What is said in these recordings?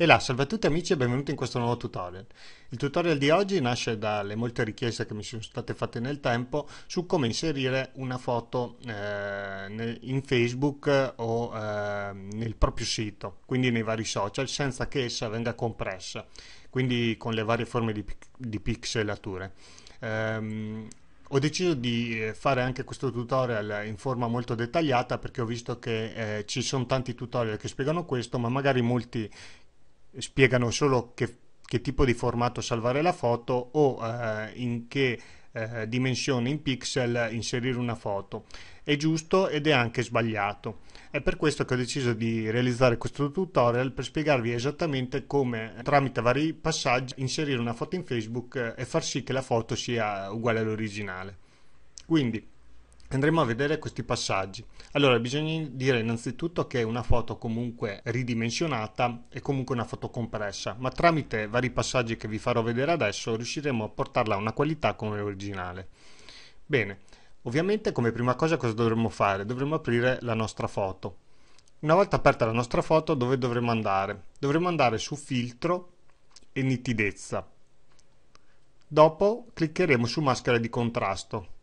E là, salve a tutti amici e benvenuti in questo nuovo tutorial. Il tutorial di oggi nasce dalle molte richieste che mi sono state fatte nel tempo su come inserire una foto eh, in Facebook o eh, nel proprio sito, quindi nei vari social, senza che essa venga compressa, quindi con le varie forme di, di pixelature. Ehm, ho deciso di eh, fare anche questo tutorial in forma molto dettagliata perché ho visto che eh, ci sono tanti tutorial che spiegano questo ma magari molti spiegano solo che, che, tipo di formato salvare la foto o eh, in che eh, dimensioni in pixel inserire una foto. È giusto ed è anche sbagliato. È per questo che ho deciso di realizzare questo tutorial per spiegarvi esattamente come tramite vari passaggi inserire una foto in Facebook eh, e far sì che la foto sia uguale all'originale. Quindi andremo a vedere questi passaggi allora bisogna dire innanzitutto che una foto comunque ridimensionata è comunque una foto compressa ma tramite vari passaggi che vi farò vedere adesso riusciremo a portarla a una qualità come originale bene ovviamente come prima cosa cosa dovremmo fare dovremmo aprire la nostra foto una volta aperta la nostra foto dove dovremmo andare dovremmo andare su filtro e nitidezza dopo cliccheremo su maschera di contrasto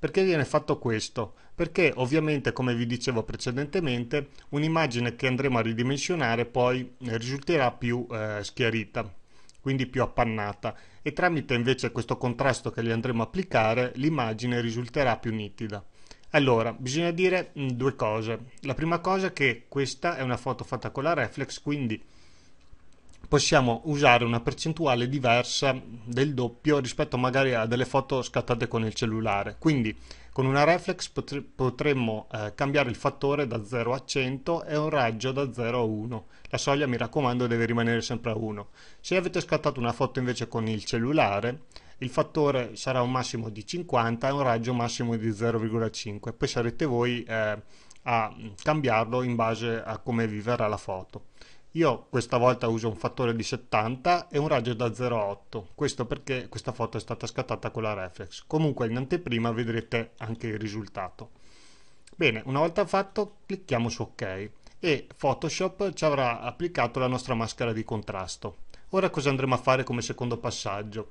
perché viene fatto questo? Perché ovviamente, come vi dicevo precedentemente, un'immagine che andremo a ridimensionare poi eh, risulterà più eh, schiarita, quindi più appannata, e tramite invece questo contrasto che gli andremo a applicare l'immagine risulterà più nitida. Allora, bisogna dire mh, mm, due cose. La prima cosa è che questa è una foto fatta con la reflex, quindi possiamo usare una percentuale diversa del doppio rispetto magari a delle foto scattate con il cellulare. Quindi con una reflex potre potremmo eh, cambiare il fattore da 0 a 100 e un raggio da 0 a 1. La soglia mi raccomando deve rimanere sempre a 1. Se avete scattato una foto invece con il cellulare il fattore sarà un massimo di 50 e un raggio massimo di 0,5. Poi sarete voi eh, a mm, cambiarlo in base a come vi verrà la foto. Io questa volta uso un fattore di 70 e un raggio da 0,8, questo perché questa foto è stata scattata con la reflex. Comunque in anteprima vedrete anche il risultato. Bene, una volta fatto clicchiamo su ok e Photoshop ci avrà applicato la nostra maschera di contrasto. Ora cosa andremo a fare come secondo passaggio?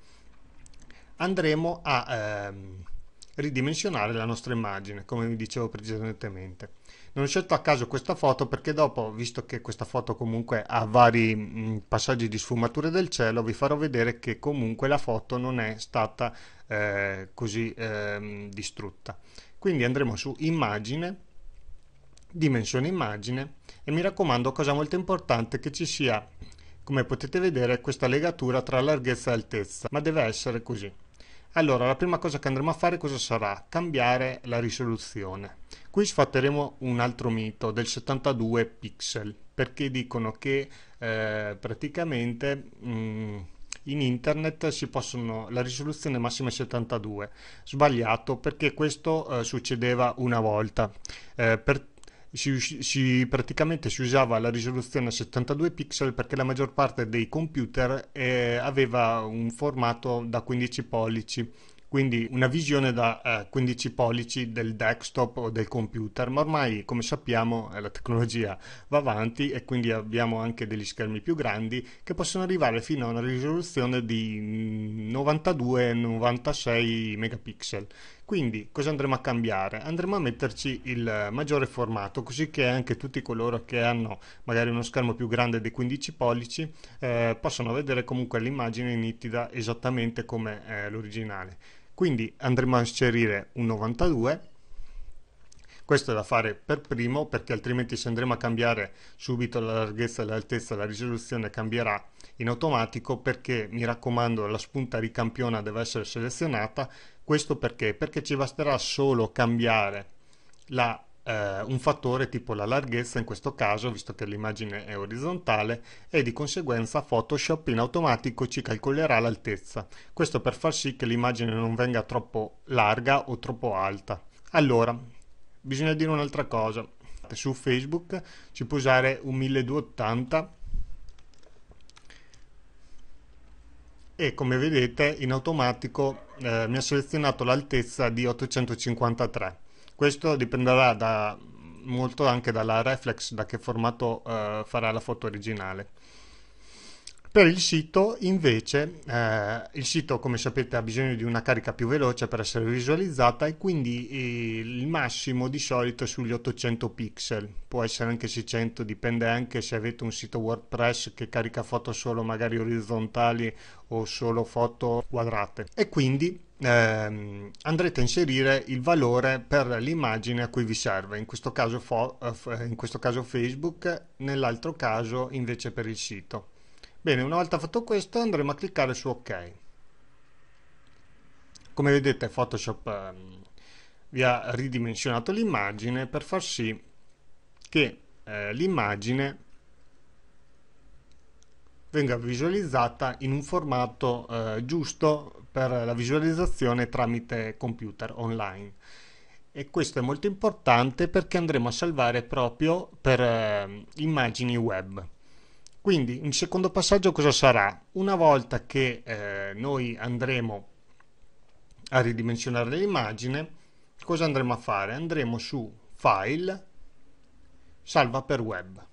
Andremo a ehm, ridimensionare la nostra immagine, come vi dicevo precedentemente. Non ho scelto a caso questa foto perché dopo, visto che questa foto comunque ha vari mm, passaggi di sfumature del cielo, vi farò vedere che comunque la foto non è stata eh, così eh, distrutta. Quindi andremo su immagine, dimensione immagine e mi raccomando, cosa molto importante, che ci sia, come potete vedere, questa legatura tra larghezza e altezza, ma deve essere così. Allora, la prima cosa che andremo a fare cosa sarà? Cambiare la risoluzione. Qui sfatteremo un altro mito del 72 pixel, perché dicono che eh, praticamente mh, mm, in internet si possono la risoluzione massima è 72. Sbagliato, perché questo eh, succedeva una volta. Eh, per si, si, praticamente si usava la risoluzione a 72 pixel perché la maggior parte dei computer eh, aveva un formato da 15 pollici quindi una visione da eh, 15 pollici del desktop o del computer, ma ormai come sappiamo eh, la tecnologia va avanti e quindi abbiamo anche degli schermi più grandi che possono arrivare fino a una risoluzione di 92-96 mm, megapixel quindi cosa andremo a cambiare? Andremo a metterci il maggiore formato così che anche tutti coloro che hanno magari uno schermo più grande dei 15 pollici eh, possano vedere comunque l'immagine nitida esattamente come eh, l'originale. Quindi andremo a inserire un 92 questo è da fare per primo perché altrimenti se andremo a cambiare subito la larghezza, l'altezza, la risoluzione cambierà in automatico perché mi raccomando la spunta ricampiona deve essere selezionata questo perché? Perché ci basterà solo cambiare la, eh, un fattore tipo la larghezza in questo caso, visto che l'immagine è orizzontale, e di conseguenza Photoshop in automatico ci calcolerà l'altezza. Questo per far sì che l'immagine non venga troppo larga o troppo alta. Allora, bisogna dire un'altra cosa. Su Facebook ci può usare un 1280 e come vedete in automatico eh, mi ha selezionato l'altezza di 853 questo dipenderà da, molto anche dalla reflex da che formato eh, farà la foto originale per il sito invece, eh, il sito come sapete ha bisogno di una carica più veloce per essere visualizzata e quindi eh, il massimo di solito è sugli 800 pixel, può essere anche 600, dipende anche se avete un sito WordPress che carica foto solo magari orizzontali o solo foto quadrate. E quindi Ehm, andrete a inserire il valore per l'immagine a cui vi serve, in questo caso, eh, in questo caso Facebook, nell'altro caso invece per il sito. Bene, una volta fatto questo andremo a cliccare su ok. Come vedete Photoshop ehm, vi ha ridimensionato l'immagine per far sì che eh, l'immagine venga visualizzata in un formato eh, giusto per la visualizzazione tramite computer online e questo è molto importante perché andremo a salvare proprio per eh, immagini web quindi un secondo passaggio cosa sarà? Una volta che eh, noi andremo a ridimensionare l'immagine, cosa andremo a fare? Andremo su File, Salva per Web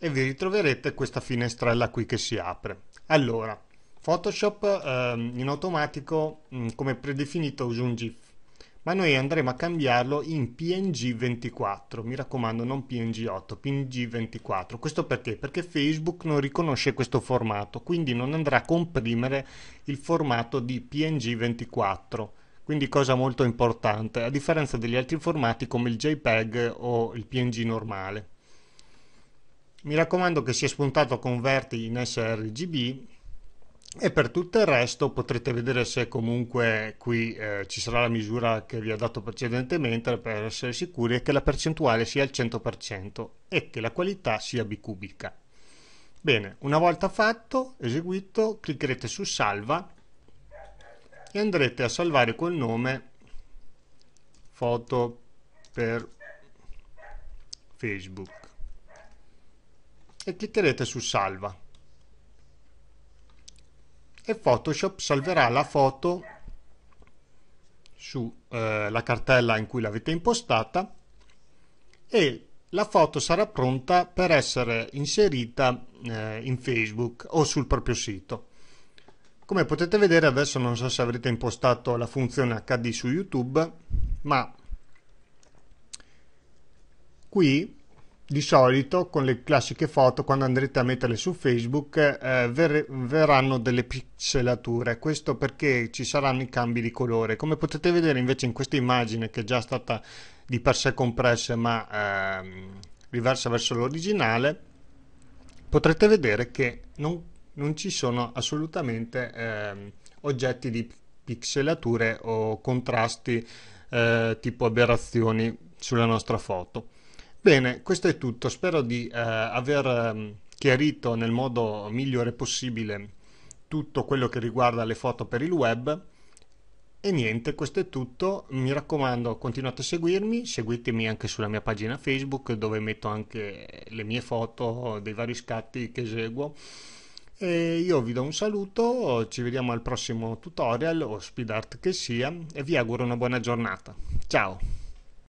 e vi ritroverete questa finestrella qui che si apre. Allora, Photoshop eh, in automatico, mm, come predefinito, usa un GIF ma noi andremo a cambiarlo in PNG 24, mi raccomando non PNG 8, PNG 24, questo perché? Perché Facebook non riconosce questo formato, quindi non andrà a comprimere il formato di PNG 24, quindi cosa molto importante, a differenza degli altri formati come il JPEG o il PNG normale. Mi raccomando che sia spuntato converti in sRGB e per tutto il resto potrete vedere se comunque qui eh, ci sarà la misura che vi ho dato precedentemente per essere sicuri che la percentuale sia al 100% e che la qualità sia bicubica. Bene, una volta fatto, eseguito, cliccherete su salva e andrete a salvare col nome foto per Facebook e cliccherete su salva e Photoshop salverà la foto sulla eh, cartella in cui l'avete impostata e la foto sarà pronta per essere inserita eh, in Facebook o sul proprio sito. Come potete vedere adesso non so se avrete impostato la funzione HD su YouTube, ma qui di solito con le classiche foto quando andrete a metterle su Facebook eh, ver verranno delle pixelature questo perché ci saranno i cambi di colore come potete vedere invece in questa immagine che è già stata di per sé compressa ma eh, riversa verso l'originale potrete vedere che non, non ci sono assolutamente eh, oggetti di pixelature o contrasti eh, tipo aberrazioni sulla nostra foto Bene, questo è tutto. Spero di eh, aver ehm, chiarito nel modo migliore possibile tutto quello che riguarda le foto per il web. E niente, questo è tutto. Mi raccomando, continuate a seguirmi, seguitemi anche sulla mia pagina Facebook dove metto anche le mie foto dei vari scatti che eseguo. E io vi do un saluto, ci vediamo al prossimo tutorial o speed art che sia e vi auguro una buona giornata. Ciao!